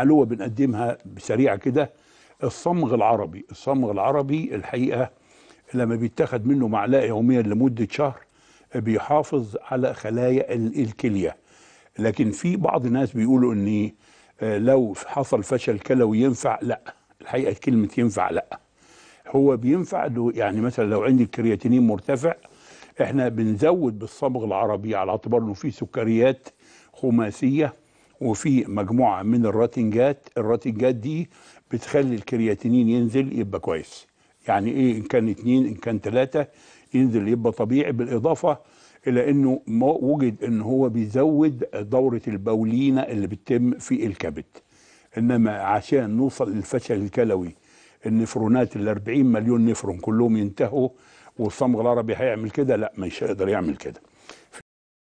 معلومه بنقدمها بسريعه كده الصمغ العربي الصمغ العربي الحقيقه لما بيتاخد منه معلقه يوميا لمده شهر بيحافظ على خلايا الكليه لكن في بعض الناس بيقولوا ان آه، لو حصل فشل كلوي ينفع لا الحقيقه كلمه ينفع لا هو بينفع يعني مثلا لو عندي الكرياتينين مرتفع احنا بنزود بالصمغ العربي على اعتبار انه فيه سكريات خماسيه وفي مجموعه من الراتنجات الراتنجات دي بتخلي الكرياتينين ينزل يبقى كويس يعني ايه ان كان اتنين ان كان تلاتة ينزل يبقى طبيعي بالاضافه الى انه ما وجد ان هو بيزود دوره البولينا اللي بتتم في الكبد انما عشان نوصل للفشل الكلوي النفرونات ال 40 مليون نفرون كلهم ينتهوا والصمغ العربي هيعمل كده لا مش هيقدر يعمل كده